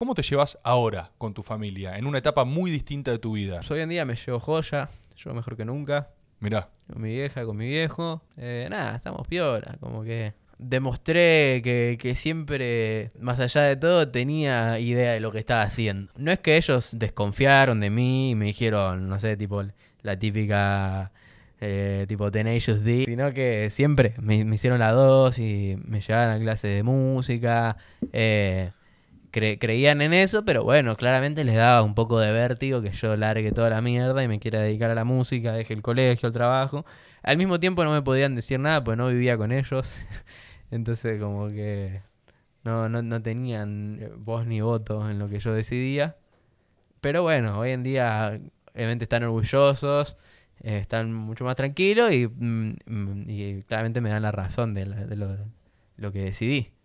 ¿Cómo te llevas ahora con tu familia, en una etapa muy distinta de tu vida? Pues hoy en día me llevo joya, yo mejor que nunca. Mirá. Con mi vieja, con mi viejo. Eh, nada, estamos piola, como que demostré que, siempre, más allá de todo, tenía idea de lo que estaba haciendo. No es que ellos desconfiaron de mí y me dijeron, no sé, tipo la típica, eh, tipo Tenacious D, sino que siempre me, hicieron la dos y me llevaron a clase de música. Eh, creían en eso, pero bueno, claramente les daba un poco de vértigo que yo largue toda la mierda y me quiera dedicar a la música, deje el colegio, el trabajo. Al mismo tiempo no me podían decir nada, pues no vivía con ellos. Entonces como que no, no, tenían eh, voz ni voto en lo que yo decidía. Pero bueno, hoy en día obviamente están orgullosos, eh, están mucho más tranquilos mm, mm, y, claramente me dan la razón de, lo que decidí.